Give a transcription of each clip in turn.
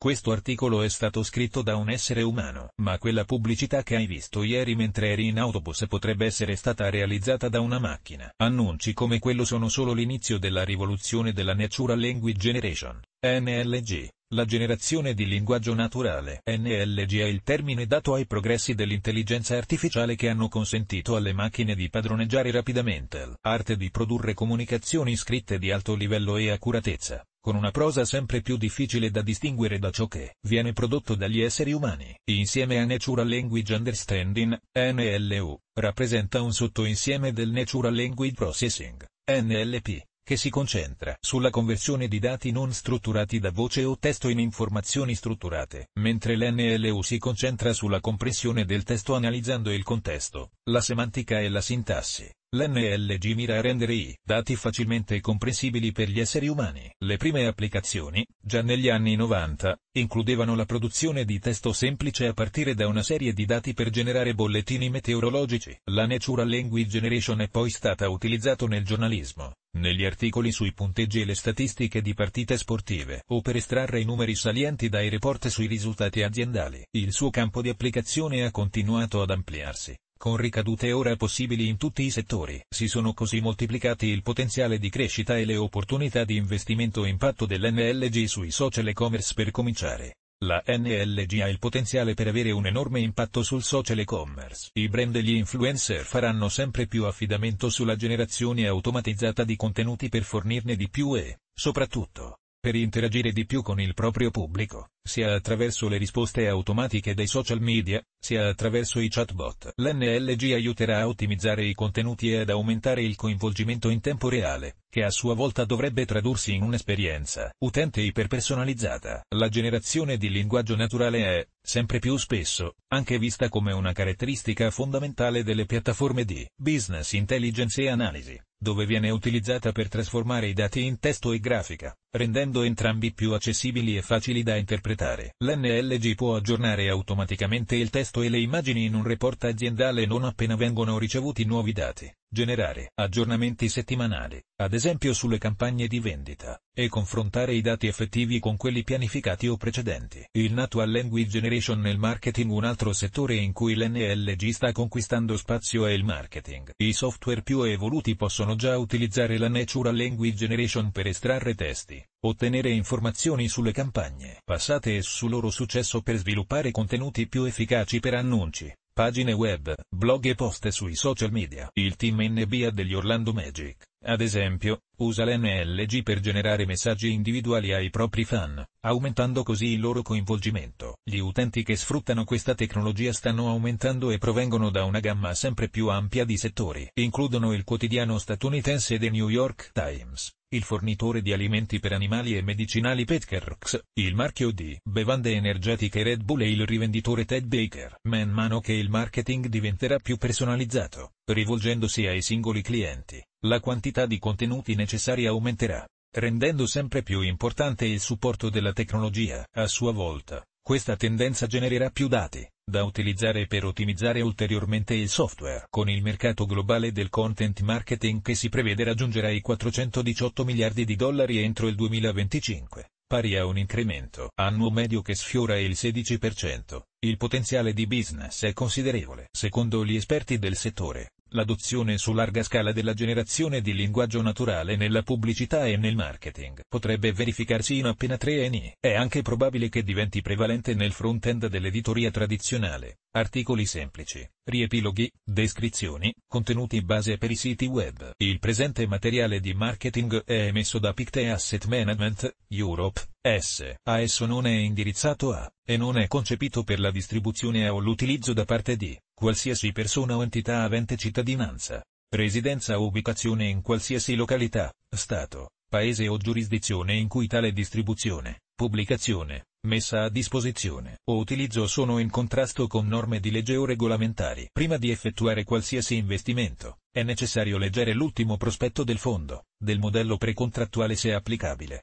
Questo articolo è stato scritto da un essere umano, ma quella pubblicità che hai visto ieri mentre eri in autobus potrebbe essere stata realizzata da una macchina. Annunci come quello sono solo l'inizio della rivoluzione della Natural Language Generation, NLG. La generazione di linguaggio naturale NLG è il termine dato ai progressi dell'intelligenza artificiale che hanno consentito alle macchine di padroneggiare rapidamente l'arte di produrre comunicazioni scritte di alto livello e accuratezza, con una prosa sempre più difficile da distinguere da ciò che viene prodotto dagli esseri umani. Insieme a Natural Language Understanding, NLU, rappresenta un sottoinsieme del Natural Language Processing, NLP, che si concentra sulla conversione di dati non strutturati da voce o testo in informazioni strutturate, mentre l'NLU si concentra sulla comprensione del testo analizzando il contesto, la semantica e la sintassi. L'NLG mira a rendere i dati facilmente comprensibili per gli esseri umani. Le prime applicazioni, già negli anni 90, includevano la produzione di testo semplice a partire da una serie di dati per generare bollettini meteorologici. La Natural Language Generation è poi stata utilizzata nel giornalismo, negli articoli sui punteggi e le statistiche di partite sportive o per estrarre i numeri salienti dai report sui risultati aziendali. Il suo campo di applicazione ha continuato ad ampliarsi, con ricadute ora possibili in tutti i settori. Si sono così moltiplicati il potenziale di crescita e le opportunità di investimento e impatto dell'NLG sui social e-commerce per cominciare. La NLG ha il potenziale per avere un enorme impatto sul social e-commerce. I brand e gli influencer faranno sempre più affidamento sulla generazione automatizzata di contenuti per fornirne di più e, soprattutto, per interagire di più con il proprio pubblico, sia attraverso le risposte automatiche dei social media, sia attraverso i chatbot. L'NLG aiuterà a ottimizzare i contenuti e ad aumentare il coinvolgimento in tempo reale, che a sua volta dovrebbe tradursi in un'esperienza utente iperpersonalizzata. La generazione di linguaggio naturale è, sempre più spesso, anche vista come una caratteristica fondamentale delle piattaforme di business intelligence e analisi dove viene utilizzata per trasformare i dati in testo e grafica, rendendo entrambi più accessibili e facili da interpretare. L'NLG può aggiornare automaticamente il testo e le immagini in un report aziendale non appena vengono ricevuti nuovi dati generare aggiornamenti settimanali, ad esempio sulle campagne di vendita, e confrontare i dati effettivi con quelli pianificati o precedenti. Il Natural Language Generation nel marketing Un altro settore in cui l'NLG sta conquistando spazio è il marketing. I software più evoluti possono già utilizzare la Natural Language Generation per estrarre testi, ottenere informazioni sulle campagne passate e sul loro successo per sviluppare contenuti più efficaci per annunci, pagine web, blog e post sui social media. Il team NBA degli Orlando Magic, ad esempio, usa l'NLG per generare messaggi individuali ai propri fan, aumentando così il loro coinvolgimento. Gli utenti che sfruttano questa tecnologia stanno aumentando e provengono da una gamma sempre più ampia di settori. Includono il quotidiano statunitense The New York Times, il fornitore di alimenti per animali e medicinali Petkerx, il marchio di bevande energetiche Red Bull e il rivenditore Ted Baker. Man mano che il marketing diventerà più personalizzato, rivolgendosi ai singoli clienti, la quantità di contenuti necessari aumenterà, rendendo sempre più importante il supporto della tecnologia. A sua volta, questa tendenza genererà più dati, da utilizzare per ottimizzare ulteriormente il software. Con il mercato globale del content marketing che si prevede raggiungerà i 418 miliardi di dollari entro il 2025, pari a un incremento annuo medio che sfiora il 16%, il potenziale di business è considerevole. Secondo gli esperti del settore, l'adozione su larga scala della generazione di linguaggio naturale nella pubblicità e nel marketing potrebbe verificarsi in appena tre anni. È anche probabile che diventi prevalente nel front-end dell'editoria tradizionale, articoli semplici, riepiloghi, descrizioni, contenuti base per i siti web. Il presente materiale di marketing è emesso da Pictet Asset Management, Europe, S. A esso non è indirizzato a, e non è concepito per la distribuzione o l'utilizzo da parte di, qualsiasi persona o entità avente cittadinanza, residenza o ubicazione in qualsiasi località, Stato, Paese o giurisdizione in cui tale distribuzione, pubblicazione, messa a disposizione o utilizzo sono in contrasto con norme di legge o regolamentari. Prima di effettuare qualsiasi investimento, è necessario leggere l'ultimo prospetto del fondo, del modello precontrattuale se applicabile,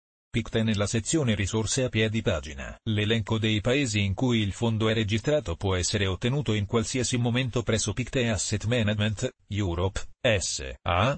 PICTE nella sezione risorse a piedi pagina. L'elenco dei paesi in cui il fondo è registrato può essere ottenuto in qualsiasi momento presso PICTE Asset Management, Europe, S.A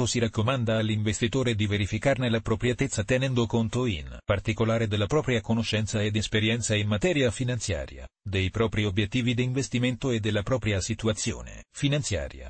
Pertanto si raccomanda all'investitore di verificarne l'appropriatezza tenendo conto in particolare della propria conoscenza ed esperienza in materia finanziaria, dei propri obiettivi di investimento e della propria situazione finanziaria